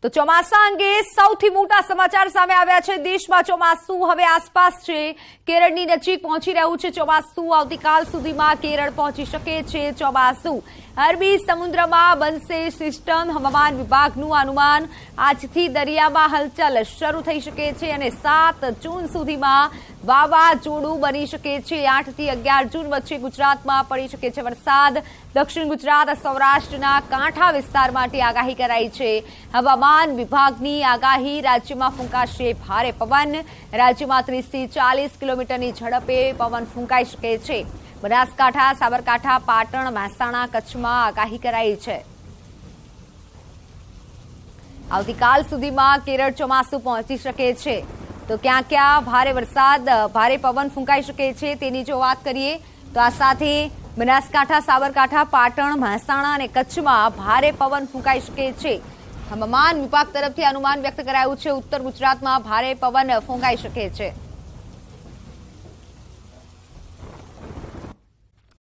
તો ચોમાસા અંગે સૌથી મોટા સમાચાર સામે આવ્યા છે દેશમાં ચોમાસું હવે આસપાસ છે કેરળની નજીક પહોંચી રહ્યું છે ચોમાસું આવતીકાલ સુધીમાં કેરળ પહોંચી શકે છે ચોમાસું અરબી સમુદ્રમાં બનશે સિસ્ટમ હવામાન વિભાગનું અનુમાન આજથી દરિયામાં હલચલ શરૂ થઈ શકે છે અને સાત જૂન સુધીમાં વાવાઝોડું બની શકે છે આઠ થી અગિયાર જૂન વચ્ચે ગુજરાતમાં પડી શકે છે વરસાદ દક્ષિણ ગુજરાત સૌરાષ્ટ્રના કાંઠા વિસ્તાર માટે આગાહી કરાઈ છે હવામાન વિભાગની આગાહી રાજ્યમાં ફૂંકાશે ભારે પવન રાજ્યમાં ત્રીસથી ચાલીસ કિલોમીટરની ઝડપે પવન ફૂંકાઈ શકે છે બનાસકાંઠા સાબરકાંઠા પાટણ મહેસાણા કચ્છમાં આગાહી કરાઈ છે આવતીકાલ સુધીમાં કેરળ ચોમાસું પહોંચી શકે છે તો ક્યાં ક્યાં ભારે વરસાદ ભારે પવન ફૂંકાઈ શકે છે તેની જો વાત કરીએ તો આ સાથે બનાસકાંઠા સાબરકાંઠા પાટણ મહેસાણા અને કચ્છમાં ભારે પવન ફૂંકાઈ શકે છે હવામાન વિભાગ તરફથી અનુમાન વ્યક્ત કરાયું છે ઉત્તર ગુજરાતમાં ભારે પવન ફૂંકાઈ શકે છે